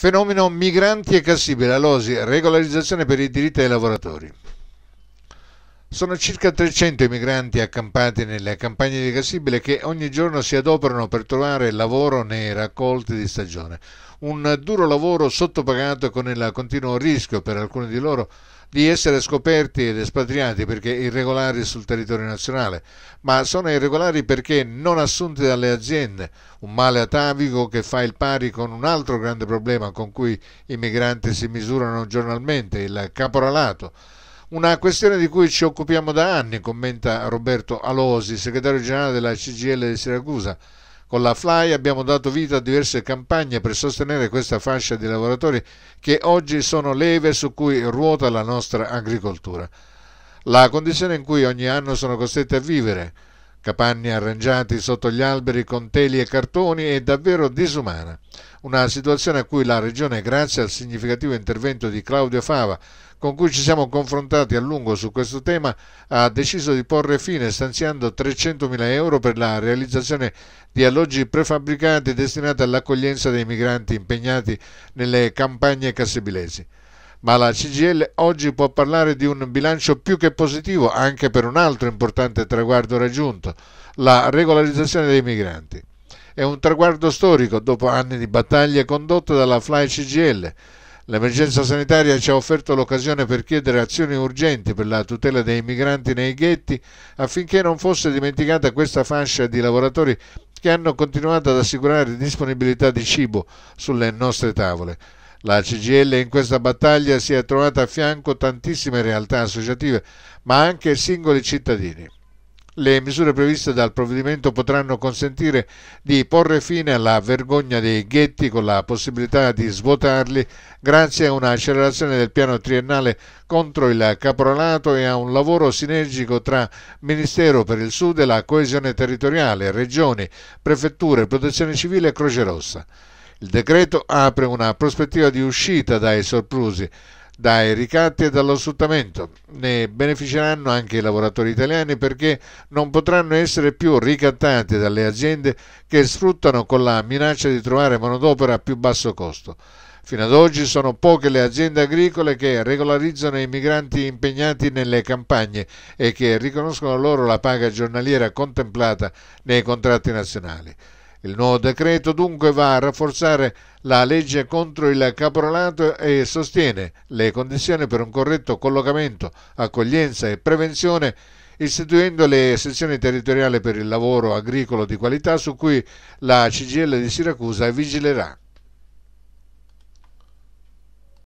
Fenomeno migranti e Cassibile, Alosi, regolarizzazione per i diritti dei lavoratori. Sono circa 300 i migranti accampati nelle campagne di Cassibile che ogni giorno si adoperano per trovare lavoro nei raccolti di stagione. Un duro lavoro sottopagato con il continuo rischio per alcuni di loro di essere scoperti ed espatriati perché irregolari sul territorio nazionale, ma sono irregolari perché non assunti dalle aziende, un male atavico che fa il pari con un altro grande problema con cui i migranti si misurano giornalmente, il caporalato una questione di cui ci occupiamo da anni, commenta Roberto Alosi, segretario generale della CGL di Siracusa. Con la Fly abbiamo dato vita a diverse campagne per sostenere questa fascia di lavoratori che oggi sono leve su cui ruota la nostra agricoltura. La condizione in cui ogni anno sono costretti a vivere, capanni arrangiati sotto gli alberi con teli e cartoni è davvero disumana. Una situazione a cui la Regione, grazie al significativo intervento di Claudio Fava, con cui ci siamo confrontati a lungo su questo tema, ha deciso di porre fine stanziando 300.000 euro per la realizzazione di alloggi prefabbricati destinati all'accoglienza dei migranti impegnati nelle campagne cassibilesi ma la CGL oggi può parlare di un bilancio più che positivo anche per un altro importante traguardo raggiunto, la regolarizzazione dei migranti. È un traguardo storico dopo anni di battaglie condotte dalla Fly CGL. L'emergenza sanitaria ci ha offerto l'occasione per chiedere azioni urgenti per la tutela dei migranti nei ghetti affinché non fosse dimenticata questa fascia di lavoratori che hanno continuato ad assicurare disponibilità di cibo sulle nostre tavole. La CGL in questa battaglia si è trovata a fianco tantissime realtà associative, ma anche singoli cittadini. Le misure previste dal provvedimento potranno consentire di porre fine alla vergogna dei ghetti con la possibilità di svuotarli grazie a un'accelerazione del piano triennale contro il caporalato e a un lavoro sinergico tra Ministero per il Sud e la coesione territoriale, regioni, prefetture, protezione civile e Croce Rossa. Il decreto apre una prospettiva di uscita dai sorplusi, dai ricatti e dallo sfruttamento. Ne beneficeranno anche i lavoratori italiani perché non potranno essere più ricattati dalle aziende che sfruttano con la minaccia di trovare manodopera a più basso costo. Fino ad oggi sono poche le aziende agricole che regolarizzano i migranti impegnati nelle campagne e che riconoscono loro la paga giornaliera contemplata nei contratti nazionali. Il nuovo decreto dunque va a rafforzare la legge contro il caporalato e sostiene le condizioni per un corretto collocamento, accoglienza e prevenzione istituendo le sezioni territoriali per il lavoro agricolo di qualità su cui la CGL di Siracusa vigilerà.